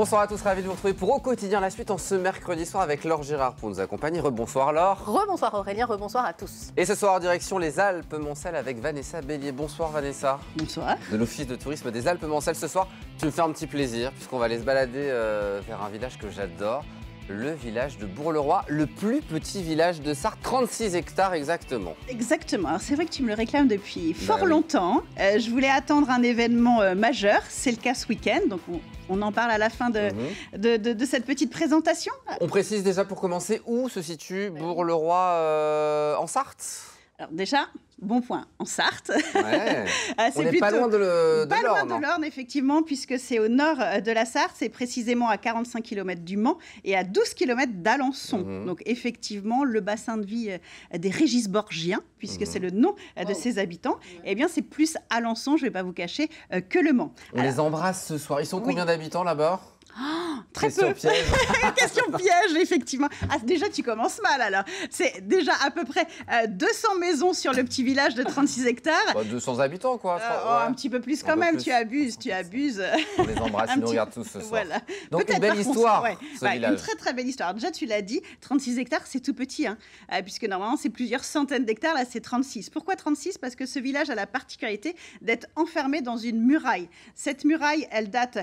Bonsoir à tous, ravi de vous retrouver pour Au quotidien la suite en ce mercredi soir avec Laure Girard pour nous accompagner. Rebonsoir Laure. Rebonsoir Aurélien, rebonsoir à tous. Et ce soir, direction les alpes moncelles avec Vanessa Bélier. Bonsoir Vanessa. Bonsoir. De l'Office de tourisme des alpes moncelles Ce soir, tu me fais un petit plaisir puisqu'on va aller se balader euh, vers un village que j'adore le village de Bourg-le-Roi, le plus petit village de Sarthe, 36 hectares exactement. Exactement, c'est vrai que tu me le réclames depuis bah fort longtemps. Euh, je voulais attendre un événement euh, majeur, c'est le cas ce week-end, donc on, en parle à la fin mhm. de, cette petite présentation. On précise déjà pour commencer où se situe bourg euh, en Sarthe alors déjà, bon point, en Sarthe. Ouais. pas loin de l'Orne. Pas loin de l'Orne, effectivement, puisque c'est au nord euh, de la Sarthe, c'est précisément à 45 km du Mans et à 12 km d'Alençon. Mhm. Donc effectivement, le bassin de vie euh, des Régisborgiens, puisque mhm. c'est le nom euh, de ses habitants, eh bien c'est plus Alençon, je ne vais pas vous cacher, que le Mans. On les embrasse ce soir. Ils sont combien d'habitants là-bas Oh, très Question peu. Piège. Question piège, effectivement. Ah, déjà, tu commences mal alors. C'est déjà à peu près 200 euh, maisons sur le petit village de 36 hectares. 200 bah, habitants, quoi. Euh, oh, un petit peu plus quand même. Tu abuses, tu abuses. On les embrasse, ils nous regardent tous ce soir. Donc une belle histoire. Bah, une très très belle histoire. Déjà, tu l'as dit, 36 hectares, c'est tout petit, hein, euh, puisque normalement c'est plusieurs centaines d'hectares. Là, c'est 36. Pourquoi 36 Parce que ce village a la particularité d'être enfermé dans une muraille. Cette muraille, elle date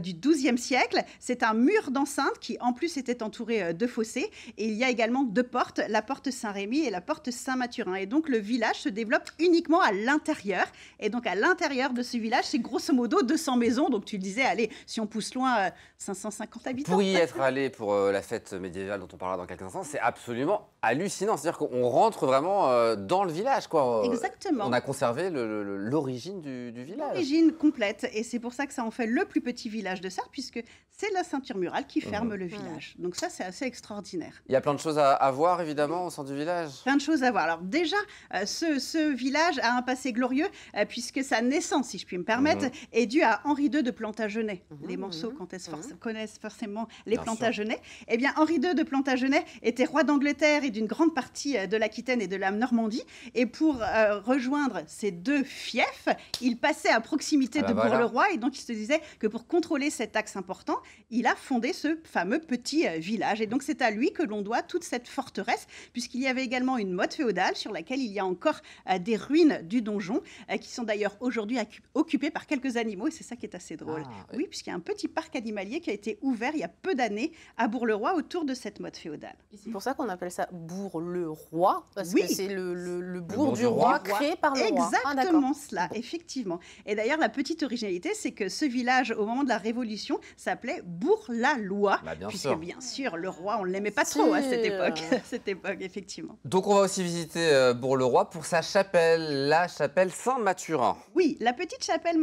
du 12e siècle. C'est un mur d'enceinte qui, en plus, était entouré euh, de fossés. Et il y a également deux portes, la porte Saint-Rémy et la porte Saint-Mathurin. Et donc, le village se développe uniquement à l'intérieur. Et donc, à l'intérieur de ce village, c'est grosso modo 200 maisons. Donc, tu le disais, allez, si on pousse loin, 550 euh, habitants. Pour y être allé pour euh, la fête médiévale dont on parlera dans quelques instants, c'est absolument hallucinant. C'est-à-dire qu'on rentre vraiment dans le village, quoi. Exactement. On a conservé l'origine du, du, village. L'origine complète. Et c'est pour ça que ça en fait le plus petit village de Sarre, puisque c'est la ceinture murale qui mmh. ferme le mmh. village. Donc ça, c'est assez extraordinaire. Il y a plein de choses à, voir, évidemment, au sein du village. Plein de choses à voir. Alors déjà, euh, ce, village a un passé glorieux, euh, puisque sa naissance, si je puis me permettre, mmh. est due à Henri II de Plantagenet. Les morceaux for connaissent forcément les Plantagenets. Eh bien, Henri II de Plantagenet était roi d'Angleterre et d'une grande partie euh, de l'Aquitaine et de la Normandie. Et pour rejoindre ces deux fiefs, il passait à proximité ah de bah Bourg-le-Roi. Et donc, il se disait que pour contrôler cet axe important, il a fondé ce fameux petit euh, village. Et donc c'est à lui que l'on doit toute cette forteresse, puisqu'il y avait également une motte féodale sur laquelle il y a encore euh, des ruines du donjon, euh, qui sont d'ailleurs aujourd'hui occupées par quelques animaux, et c'est ça qui est assez drôle. Ah, oui, puisqu'il y a un petit parc animalier qui a été ouvert il y a peu d'années à Bourg-le-Roi autour de cette motte féodale. C'est pour ça qu'on appelle ça Bourg-le-Roi, parce que c'est le, bourg du, roi, créé par le Exactement roi. Ah, Exactement cela, effectivement. Et d'ailleurs, la petite originalité, c'est que ce village, au moment de la Révolution, s'appelait Bourg-la-Loi, bah, puisque bien sûr le roi, on ne l'aimait pas trop à cette euh, époque, cette époque effectivement. Donc on va aussi visiter euh, Bourg-le-Roi pour sa chapelle, la chapelle Saint-Mathurin. Oui, la petite chapelle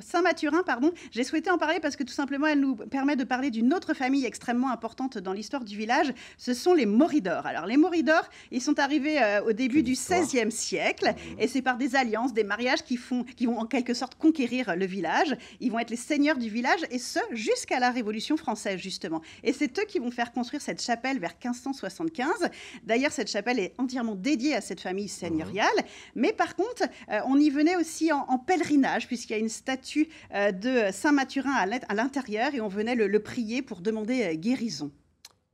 Saint-Mathurin, pardon. J'ai souhaité en parler parce que tout simplement elle nous permet de parler d'une autre famille extrêmement importante dans l'histoire du village. Ce sont les Moridors. Alors les Moridors, ils sont arrivés euh, au début du XVIe siècle mmh. et c'est par des alliances, des mariages qui font, qui vont en quelque sorte conquérir le village. Ils vont être les seigneurs du village et ce jusqu'à la Révolution française, justement. Et c'est eux qui vont faire construire cette chapelle vers 1575. D'ailleurs, cette chapelle est entièrement dédiée à cette famille seigneuriale. Mhm. Mais par contre, euh, on y venait aussi en, pèlerinage, puisqu'il y a une statue euh, de Saint Mathurin à l'intérieur, et on venait le, prier pour demander euh, guérison.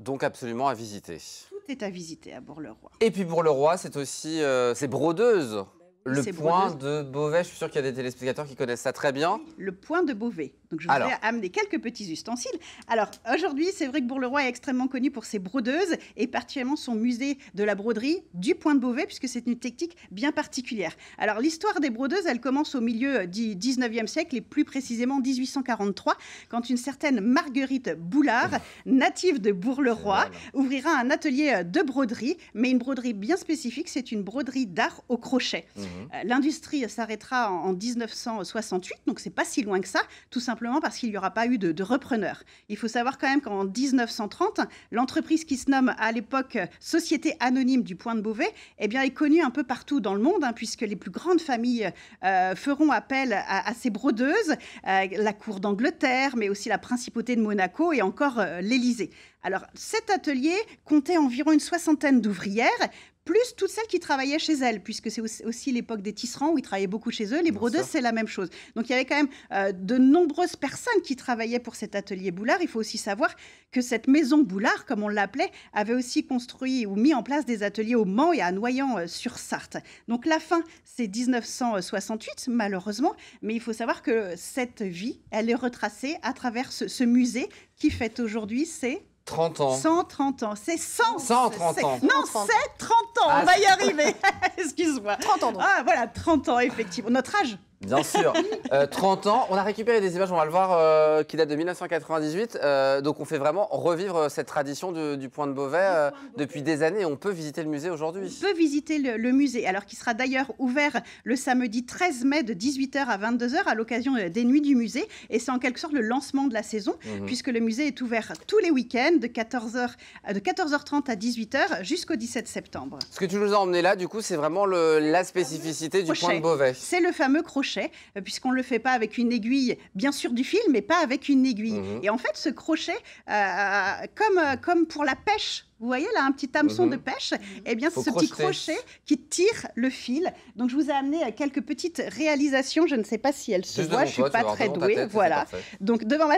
Donc absolument à visiter. Tout est à visiter à Bourg-le-Roi. Et puis Bourg-le-Roi, c'est aussi, c'est brodeuse le point de Beauvais. Je suis sûr qu'il y a des téléspectateurs qui connaissent ça très bien. Le point de Beauvais. Donc, je vous amener quelques petits ustensiles. Alors, aujourd'hui, c'est vrai que Bourleroy est extrêmement connu pour ses brodeuses et particulièrement son musée de la broderie du point de Beauvais, puisque c'est une technique bien particulière. Alors, l'histoire des brodeuses, elle commence au milieu euh, du 19e siècle et plus précisément 1843, quand une certaine Marguerite Boulard, native de Bourleroy, ouvrira un atelier euh, de broderie, mais une broderie bien spécifique, c'est une broderie d'art au crochet. Mmh. Mhm. Euh, l'industrie s'arrêtera en, 1968, donc c'est pas si loin que ça, tout simplement parce qu'il n'y aura pas eu de, repreneur. Il faut savoir quand même qu'en 1930, l'entreprise qui se nomme à l'époque Société Anonyme du Point de Beauvais, eh bien, est connue un peu partout dans le monde, hein, puisque les plus grandes familles euh, feront appel à, ces brodeuses, euh, la cour d'Angleterre, mais aussi la principauté de Monaco et encore l'Elysée. l'Élysée. Alors, cet atelier comptait environ une soixantaine d'ouvrières plus toutes celles qui travaillaient chez elles, puisque c'est aussi l'époque des tisserands où ils travaillaient beaucoup chez eux. Les brodeuses, c'est la même chose. Donc il y avait quand même euh, de nombreuses personnes qui travaillaient pour cet atelier Boulard. Il faut aussi savoir que cette maison Boulard, comme on l'appelait, avait aussi construit ou mis en place des ateliers au Mans et à Noyant-sur-Sarthe. Euh, Donc la fin, c'est 1968, malheureusement, mais il faut savoir que cette vie, elle est retracée à travers ce, musée qui fait aujourd'hui ses 30 ans. 130 ans. C'est 100. 130 ans. Non, c'est 30 ans. Ah, on va y arriver. Excuse-moi. 30 ans. Donc. Ah, voilà, 30 ans, effectivement. Notre âge Bien sûr. 30 euh, ans. On a récupéré des images, on va le voir, euh, qui datent de 1998. Euh, donc on fait vraiment revivre cette tradition du, point de Beauvais depuis des années. On peut visiter le musée aujourd'hui. On peut visiter le, musée, alors qu'il sera d'ailleurs ouvert le samedi 13 mai de 18h à 22h à l'occasion des nuits du musée. Et c'est en quelque sorte le lancement de la saison, mhm. puisque le musée est ouvert tous les week-ends de, 14h, de 14h30 à 18h jusqu'au 17 septembre. Ce que tu nous as emmené là, du coup, c'est vraiment le, la spécificité du point de Beauvais. C'est le fameux crochet euh, puisqu'on ne le fait pas avec une aiguille, bien sûr du fil, mais pas avec une aiguille. Mhm. Et en fait, ce crochet, euh, euh, comme, comme pour la pêche vous voyez là un petit hameçon de mhm. pêche Eh bien, c'est ce petit crochet qui tire le fil. Donc, je vous ai amené à euh, quelques petites réalisations. Je ne sais pas si elles se voient. Je ne suis pas très douée. voilà. Donc devant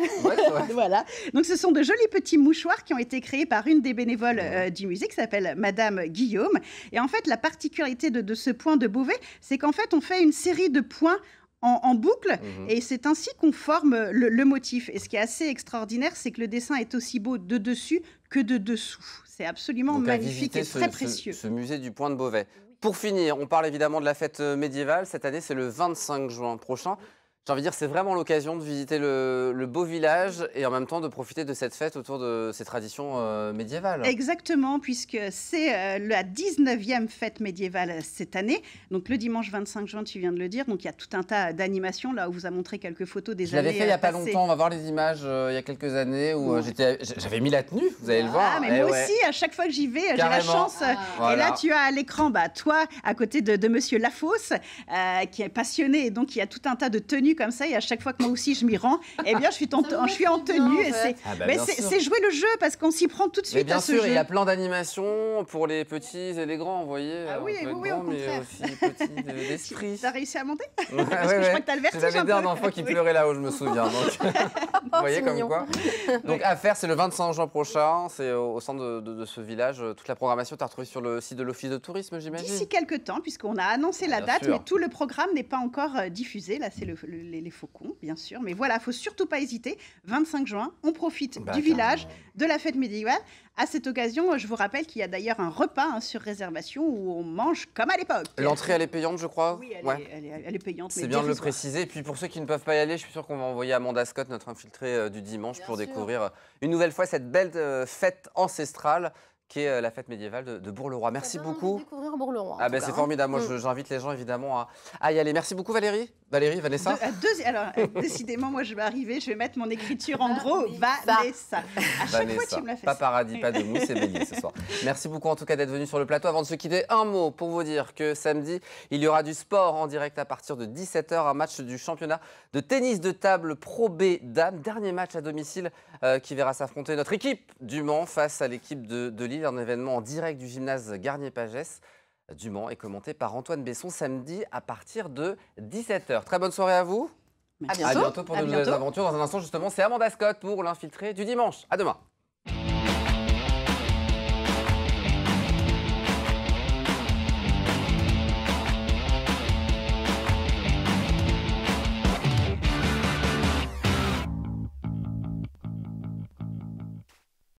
voilà. Donc, ce sont de jolis petits mouchoirs qui ont été créés par une des bénévoles euh, du musée qui s'appelle Madame Guillaume. Et en fait, la particularité de, ce point de Beauvais, c'est qu'en fait, on fait une série de points en, boucle mhm. et c'est ainsi qu'on forme le motif. Et ce qui est assez extraordinaire, c'est que le dessin est aussi beau de dessus que de dessous. C'est absolument magnifique et très précieux. Ce, ce, musée du Point de Beauvais. Pour finir, on parle évidemment de la fête euh, médiévale. Cette année, c'est le 25 juin prochain. J'ai envie de dire, c'est vraiment l'occasion de visiter le, beau village et en même temps de profiter de cette fête autour de ces traditions euh, médiévales. Exactement, puisque c'est euh, la 19e fête médiévale cette année. Donc le dimanche 25 juin, tu viens de le dire. Donc il y a tout un tas d'animations. Là, où vous a montré quelques photos des Je années. Je fait il n'y a euh, pas longtemps. On va voir les images il y a quelques années où j'étais, j'avais mis la tenue. Vous allez le ah, voir. Ah, mais eh moi aussi, à chaque fois que j'y vais, j'ai la chance. Ah. Et là, tu as à l'écran, bah, toi, à côté de, de Monsieur Lafosse, qui est passionné donc il y a tout un tas de tenues comme ça et à chaque fois que moi aussi je m'y rends, eh bien je suis, en, je suis en tenue. Et c'est, ah bah, mais c'est, jouer le jeu parce qu'on s'y prend tout de suite. Mais bien sûr, il y a plein d'animations pour les petits et les grands, vous voyez. Ah oui, oui, oui, au euh, T'as réussi à monter Parce que je crois que t'as le vertige. J'avais un enfant qui pleurait là-haut, je me souviens. Donc, voyez comme quoi. Donc à faire, c'est le 25 juin prochain, c'est au, centre de, ce village. Euh, toute la programmation, t'as retrouvé sur le site de l'Office de tourisme, j'imagine. D'ici quelques temps, puisqu'on a annoncé ah, la date, mais tout le programme n'est pas encore euh, diffusé. Là, c'est le les, faucons, bien sûr. Mais voilà, faut surtout pas hésiter. 25 juin, on profite bah, du village, de la fête médiévale. À cette occasion, je vous rappelle qu'il y a d'ailleurs un repas hein, sur réservation où on mange comme à l'époque. L'entrée, elle est payante, je crois Oui, elle, est, payante. C'est bien de le préciser. Et puis pour ceux qui ne peuvent pas y aller, je suis sûr qu'on va envoyer Amanda Scott, notre infiltrée euh, du dimanche, pour découvrir euh, une nouvelle fois cette belle euh, fête ancestrale qui est la fête médiévale de, Bourg-le-Roi. Merci beaucoup. Découvrir bourg ah, bah, c'est hein. formidable. Moi, mm. j'invite les gens évidemment à, à y aller. Merci beaucoup, Valérie. Valérie, Vanessa ah, Alors, euh, décidément, moi, je vais arriver, je vais mettre mon écriture en ah, gros, Vanessa. Pas paradis, pas de mousse ce soir. Merci beaucoup, en tout cas, d'être venu sur le plateau. Avant de se quitter, un mot pour vous dire que samedi, il y aura du sport en direct à partir de 17h, un match du championnat de tennis de table Pro B Dame. Dernier match à domicile euh, qui verra s'affronter notre équipe du Mans face à l'équipe de, de Lille. Un événement en direct du gymnase Garnier-Pagès du Mans est commenté par Antoine Besson samedi à partir de 17h. Très bonne soirée à vous. À bientôt, pour de nouvelles aventures. Dans un instant, justement, c'est Amanda Scott pour l'infiltrer du dimanche. À demain.